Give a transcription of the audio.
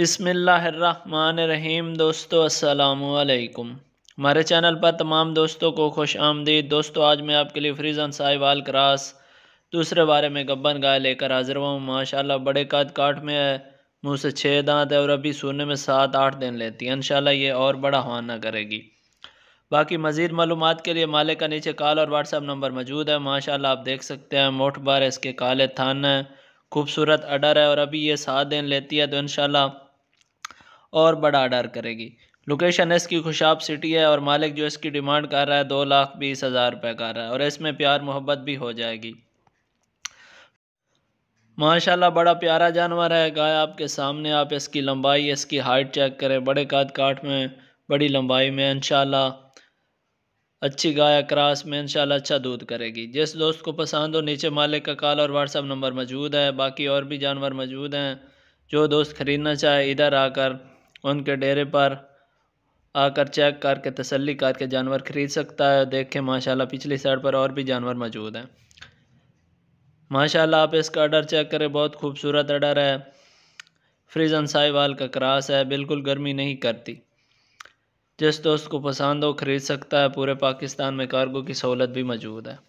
बिसमीम दोस्तों असलकुम हमारे चैनल पर तमाम दोस्तों को खुश आमदीद दोस्तों आज मैं आपके लिए फ्रीजन साहिवाल क्रास दूसरे बारे में गब्बन गाय लेकर हाजिर हुआ हूँ माशाल्लाह बड़े काद काट में है मुँह से छः दांत है और अभी सोने में सात आठ दिन लेती है इनशाला ये और बड़ा हवाना करेगी बाकी मज़ीद मालूम के लिए मालिक का नीचे कॉल और व्हाट्सअप नंबर मौजूद है माशाल्लाह आप देख सकते हैं मोठ बार इसके काले थान है खूबसूरत अडर है और अभी ये सात दिन लेती है तो इनशाला और बड़ा आर्डर करेगी लोकेशन इसकी खुशाब सिटी है और मालिक जो इसकी डिमांड कर रहा है दो लाख बीस हज़ार रुपये कर रहा है और इसमें प्यार मोहब्बत भी हो जाएगी माशाल्लाह बड़ा प्यारा जानवर है गाय आपके सामने आप इसकी लंबाई इसकी हाइट चेक करें बड़े काट काट में बड़ी लंबाई में इनशाला अच्छी गाय क्रास में इनशाला अच्छा दूध करेगी जिस दोस्त को पसंद हो नीचे मालिक का कॉल और व्हाट्सअप नंबर मौजूद है बाकी और भी जानवर मौजूद हैं जो दोस्त ख़रीदना चाहे इधर आकर उनके डेरे पर आकर चेक करके तसल्ली करके जानवर ख़रीद सकता है देखें माशाल्लाह पिछली साइड पर और भी जानवर मौजूद हैं माशाल्लाह आप इसका अडर चेक करें बहुत खूबसूरत अडर है फ्रीजन साईवाल का क्रास है बिल्कुल गर्मी नहीं करती जिस दोस्त को पसंद हो ख़रीद सकता है पूरे पाकिस्तान में कार्गो की सहूलत भी मौजूद है